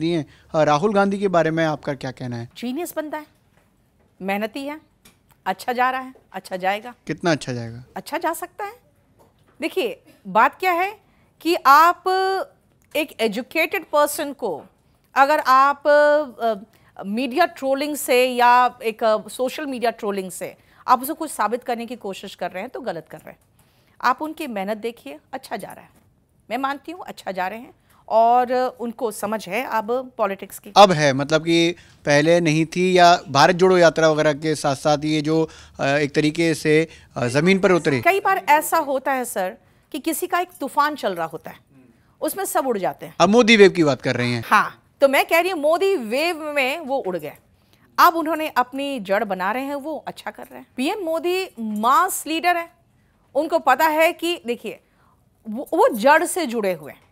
दिए हाँ, राहुल गांधी के बारे में आपका क्या कहना है जीनियस बनता है मेहनती है अच्छा जा रहा है अच्छा जाएगा कितना अच्छा जाएगा अच्छा जा सकता है देखिए बात क्या है कि आप एक एजुकेटेड पर्सन को अगर आप मीडिया ट्रोलिंग से या एक सोशल मीडिया ट्रोलिंग से आप उसे कुछ साबित करने की कोशिश कर रहे हैं तो गलत कर रहे हैं आप उनकी मेहनत देखिए अच्छा जा रहा है मैं मानती हूँ अच्छा जा रहे हैं और उनको समझ है अब पॉलिटिक्स की अब है मतलब कि पहले नहीं थी या भारत जोड़ो यात्रा वगैरह के साथ साथ ये जो एक तरीके से ज़मीन पर उतरे कई बार ऐसा होता है सर कि किसी का एक तूफान चल रहा होता है उसमें सब उड़ जाते हैं अब मोदी वेव की बात कर रहे हैं हाँ तो मैं कह रही हूँ मोदी वेव में वो उड़ गए अब उन्होंने अपनी जड़ बना रहे हैं वो अच्छा कर रहे हैं पीएम मोदी मास लीडर है उनको पता है कि देखिए वो, वो जड़ से जुड़े हुए हैं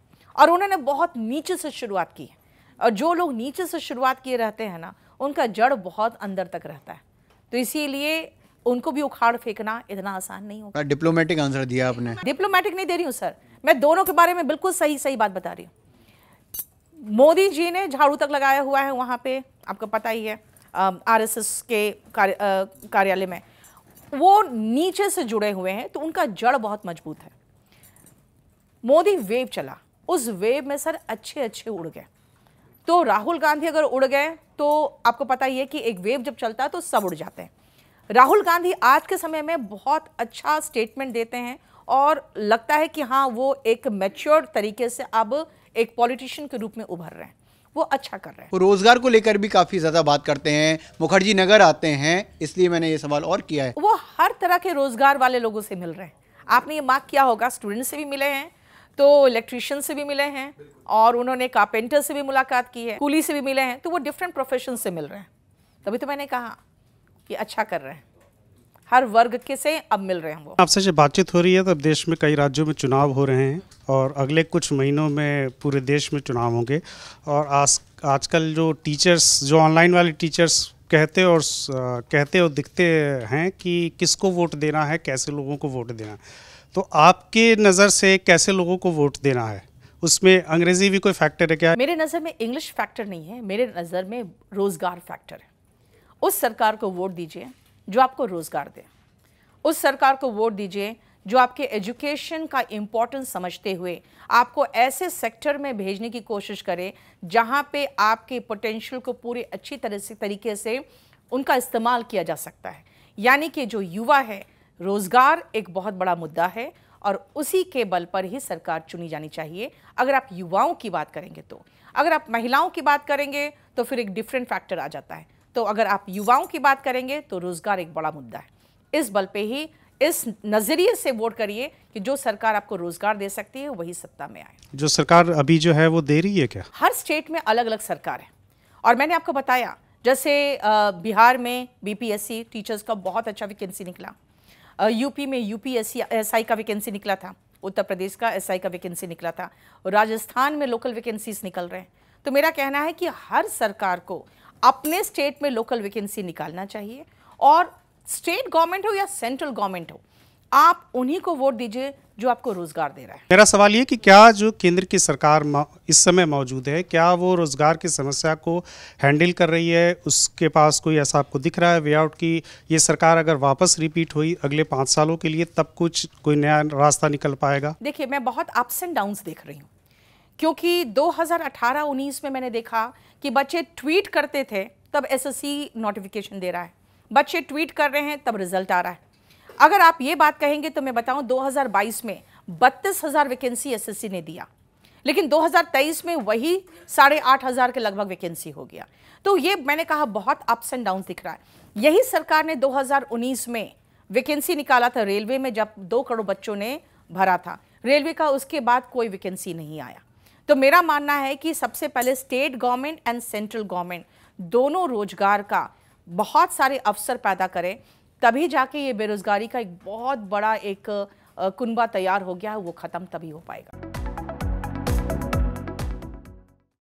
और उन्होंने बहुत नीचे से शुरुआत की है और जो लोग नीचे से शुरुआत किए रहते हैं ना उनका जड़ बहुत अंदर तक रहता है तो इसीलिए उनको भी उखाड़ फेंकना इतना आसान नहीं होगा डिप्लोमेटिक आंसर दिया आपने डिप्लोमेटिक नहीं दे रही हूँ सर मैं दोनों के बारे में बिल्कुल सही सही बात बता रही हूँ मोदी जी ने झाड़ू तक लगाया हुआ है वहाँ पे आपको पता ही है आर एस एस के कार्य, कार्यालय में वो नीचे से जुड़े हुए हैं तो उनका जड़ बहुत मजबूत है मोदी वेव चला उस वेव में सर अच्छे अच्छे उड़ गए तो राहुल गांधी अगर उड़ गए तो आपको पता ही है कि एक वेव जब चलता है तो सब उड़ जाते हैं राहुल गांधी आज के समय में बहुत अच्छा स्टेटमेंट देते हैं और लगता है कि हाँ वो एक मैच्योर तरीके से अब एक पॉलिटिशियन के रूप में उभर रहे हैं वो अच्छा कर रहे हैं रोजगार को लेकर भी काफी ज्यादा बात करते हैं मुखर्जी नगर आते हैं इसलिए मैंने ये सवाल और किया है वो हर तरह के रोजगार वाले लोगों से मिल रहे हैं आपने ये मार्क किया होगा स्टूडेंट से भी मिले हैं तो इलेक्ट्रीशियन से भी मिले हैं और उन्होंने कारपेंटर से भी मुलाकात की है कूली से भी मिले हैं तो वो डिफरेंट प्रोफेशन से मिल रहे हैं तभी तो मैंने कहा कि अच्छा कर रहे हैं हर वर्ग के से अब मिल रहे हैं वो आपसे जब बातचीत हो रही है तो अब देश में कई राज्यों में चुनाव हो रहे हैं और अगले कुछ महीनों में पूरे देश में चुनाव होंगे और आज आजकल जो टीचर्स जो ऑनलाइन वाले टीचर्स कहते और कहते और दिखते हैं कि किसको वोट देना है कैसे लोगों को वोट देना है तो आपके नज़र से कैसे लोगों को वोट देना है उसमें अंग्रेजी भी कोई फैक्टर है क्या मेरे नज़र में इंग्लिश फैक्टर नहीं है मेरे नज़र में रोज़गार फैक्टर है उस सरकार को वोट दीजिए जो आपको रोज़गार दे उस सरकार को वोट दीजिए जो आपके एजुकेशन का इम्पोर्टेंस समझते हुए आपको ऐसे सेक्टर में भेजने की कोशिश करें जहाँ पे आपके पोटेंशियल को पूरे अच्छी तरह से तरीके से उनका इस्तेमाल किया जा सकता है यानी कि जो युवा है रोज़गार एक बहुत बड़ा मुद्दा है और उसी के बल पर ही सरकार चुनी जानी चाहिए अगर आप युवाओं की बात करेंगे तो अगर आप महिलाओं की बात करेंगे तो फिर एक डिफरेंट फैक्टर आ जाता है तो अगर आप युवाओं की बात करेंगे तो रोज़गार एक बड़ा मुद्दा है इस बल पे ही इस नज़रिए से वोट करिए कि जो सरकार आपको रोज़गार दे सकती है वही सत्ता में आए जो सरकार अभी जो है वो दे रही है क्या हर स्टेट में अलग अलग सरकार है और मैंने आपको बताया जैसे बिहार में बीपीएससी टीचर्स का बहुत अच्छा वैकेंसी निकला यूपी में यूपीएससी एसआई का वैकेंसी निकला था उत्तर प्रदेश का एसआई का वैकेंसी निकला था राजस्थान में लोकल वैकेंसीज निकल रहे हैं तो मेरा कहना है कि हर सरकार को अपने स्टेट में लोकल वैकेंसी निकालना चाहिए और स्टेट गवर्नमेंट हो या सेंट्रल गवर्नमेंट हो आप उन्हीं को वोट दीजिए जो आपको रोजगार दे रहा है मेरा सवाल ये कि क्या जो केंद्र की सरकार इस समय मौजूद है क्या वो रोजगार की समस्या को हैंडल कर रही है उसके पास कोई ऐसा आपको दिख रहा है वे आउट की ये सरकार अगर वापस रिपीट हुई अगले पाँच सालों के लिए तब कुछ कोई नया रास्ता निकल पाएगा देखिए मैं बहुत अप्स एंड डाउन देख रही हूँ क्योंकि 2018-19 में मैंने देखा कि बच्चे ट्वीट करते थे तब एसएससी नोटिफिकेशन दे रहा है बच्चे ट्वीट कर रहे हैं तब रिजल्ट आ रहा है अगर आप ये बात कहेंगे तो मैं बताऊं 2022 में बत्तीस हज़ार वैकेंसी एस ने दिया लेकिन 2023 में वही साढ़े आठ हज़ार के लगभग वैकेंसी हो गया तो ये मैंने कहा बहुत अप्स एंड डाउन दिख रहा है यही सरकार ने 2019 में वैकेंसी निकाला था रेलवे में जब दो करोड़ बच्चों ने भरा था रेलवे का उसके बाद कोई वैकेंसी नहीं आया तो मेरा मानना है कि सबसे पहले state government and central government दोनों रोजगार का बहुत सारे अवसर पैदा करें तभी जाके ये बेरोज़गारी का एक बहुत बड़ा एक कुनबा तैयार हो गया है वो ख़त्म तभी हो पाएगा